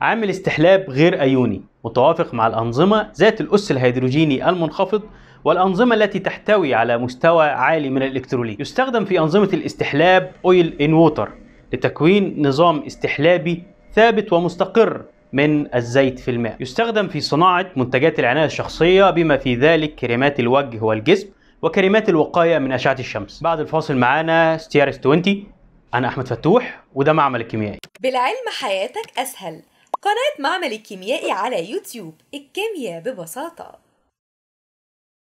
عامل استحلاب غير أيوني متوافق مع الأنظمة ذات الأس الهيدروجيني المنخفض والأنظمة التي تحتوي على مستوى عالي من الإلكتروليت يستخدم في أنظمة الاستحلاب أويل إن ووتر لتكوين نظام استحلابي ثابت ومستقر من الزيت في الماء يستخدم في صناعة منتجات العناية الشخصية بما في ذلك كريمات الوجه والجسم وكريمات الوقاية من أشعة الشمس بعد الفاصل معانا ستيارس 20 أنا أحمد فتوح وده معمل الكيميائي بالعلم حياتك أسهل قناة معمل الكيميائي على يوتيوب الكيمياء ببساطة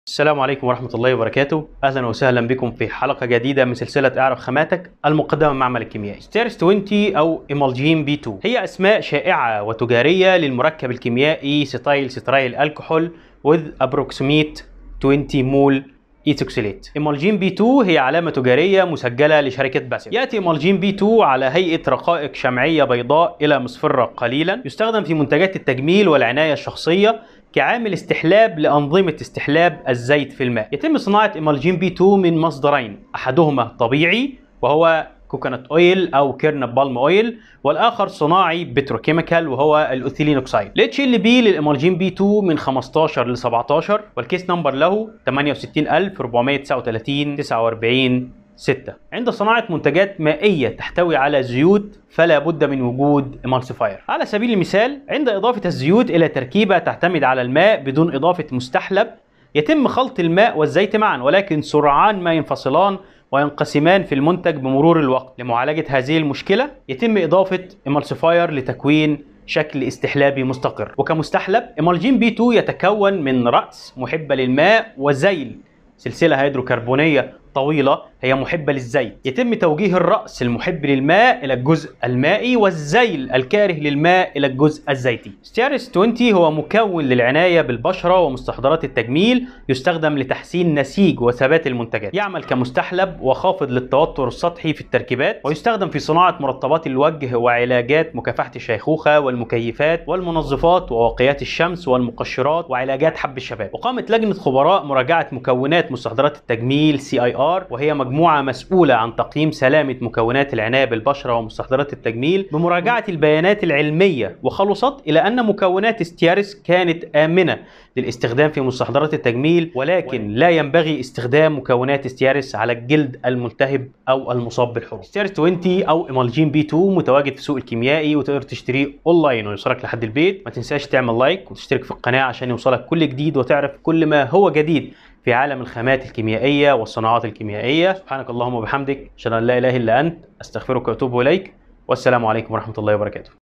السلام عليكم ورحمة الله وبركاته أهلا وسهلا بكم في حلقة جديدة من سلسلة أعرف خاماتك المقدمة معمل الكيميائي ستيرس 20 أو إيمالجين بي 2 هي أسماء شائعة وتجارية للمركب الكيميائي ستايل سترايل الكحول with approximate 20 مول ايتوكسيليت ايمالجين بي 2 هي علامة تجارية مسجلة لشركة باسف يأتي ايمالجين بي 2 على هيئة رقائق شمعية بيضاء إلى مصفرة قليلا يستخدم في منتجات التجميل والعناية الشخصية كعامل استحلاب لأنظمة استحلاب الزيت في الماء يتم صناعة ايمالجين بي 2 من مصدرين أحدهما طبيعي وهو كوكونات اويل او كيرن بالم اويل والاخر صناعي بتروكيميكال وهو الاثيلين اوكسيد الاتش ال بي للامالجين بي 2 من 15 ل 17 والكيس نمبر له 68439 49 6 عند صناعة منتجات مائية تحتوي على زيوت فلا بد من وجود امالسيفاير على سبيل المثال عند إضافة الزيوت إلى تركيبة تعتمد على الماء بدون إضافة مستحلب يتم خلط الماء والزيت معا ولكن سرعان ما ينفصلان وينقسمان في المنتج بمرور الوقت لمعالجة هذه المشكلة يتم إضافة إمالسيفاير لتكوين شكل استحلابي مستقر وكمستحلب إمالجين بي 2 يتكون من رأس محبة للماء وزيل سلسلة هيدروكربونية طويلة هي محبة للزيت يتم توجيه الرأس المحب للماء إلى الجزء المائي والزيل الكاره للماء إلى الجزء الزيتي ستيرس 20 هو مكون للعناية بالبشرة ومستحضرات التجميل يستخدم لتحسين نسيج وثبات المنتجات يعمل كمستحلب وخافض للتوتر السطحي في التركيبات ويستخدم في صناعة مرطبات الوجه وعلاجات مكافحة الشيخوخة والمكيفات والمنظفات وواقيات الشمس والمقشرات وعلاجات حب الشباب وقامت لجنة خبراء مراجعة مكونات مستحضرات التجميل سي اي الازهار وهي مجموعه مسؤوله عن تقييم سلامه مكونات العنايه بالبشره ومستحضرات التجميل بمراجعه البيانات العلميه وخلصت الى ان مكونات ستيارس كانت امنه للاستخدام في مستحضرات التجميل ولكن لا ينبغي استخدام مكونات ستيارس على الجلد الملتهب او المصاب بالحروق ستيارس 20 او ايمالجين بي 2 متواجد في السوق الكيميائي وتقدر تشتريه اونلاين ويوصلك لحد البيت ما تنساش تعمل لايك وتشترك في القناه عشان يوصلك كل جديد وتعرف كل ما هو جديد في عالم الخامات الكيميائية والصناعات الكيميائية سبحانك اللهم وبحمدك أشهد أن لا إله إلا أنت أستغفرك وأتوب إليك والسلام عليكم ورحمة الله وبركاته